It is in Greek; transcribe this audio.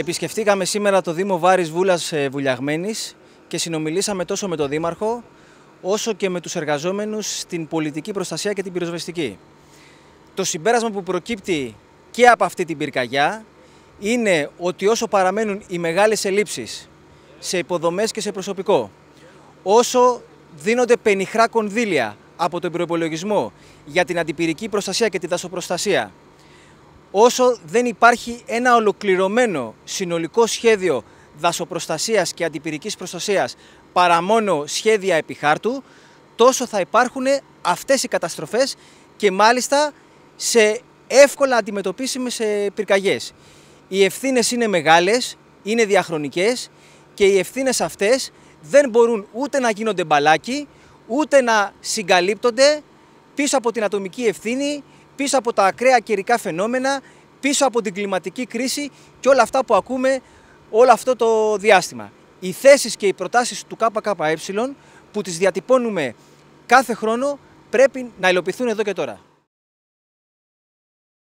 Επισκεφτήκαμε σήμερα το Δήμο Βάρης Βούλας ε, Βουλιαγμένης και συνομιλήσαμε τόσο με τον Δήμαρχο όσο και με τους εργαζόμενους στην πολιτική προστασία και την πυροσβεστική. Το συμπέρασμα που προκύπτει και από αυτή την πυρκαγιά είναι ότι όσο παραμένουν οι μεγάλες ελλείψεις σε υποδομές και σε προσωπικό, όσο δίνονται πενιχρά κονδύλια από τον προπολογισμό για την αντιπυρική προστασία και την δασοπροστασία, όσο δεν υπάρχει ένα ολοκληρωμένο συνολικό σχέδιο δασοπροστασίας και αντιπυρικής προστασίας παρά μόνο σχέδια επιχάρτου, τόσο θα υπάρχουν αυτές οι καταστροφές και μάλιστα σε εύκολα αντιμετωπίσιμες ε, πυρκαγιές. Οι ευθύνες είναι μεγάλες, είναι διαχρονικές και οι ευθύνες αυτές δεν μπορούν ούτε να γίνονται μπαλάκι, ούτε να συγκαλύπτονται πίσω από την ατομική ευθύνη πίσω από τα ακραία καιρικά φαινόμενα, πίσω από την κλιματική κρίση και όλα αυτά που ακούμε όλο αυτό το διάστημα. Οι θέσεις και οι προτάσεις του ΚΚΕ που τις διατυπώνουμε κάθε χρόνο πρέπει να υλοποιηθούν εδώ και τώρα.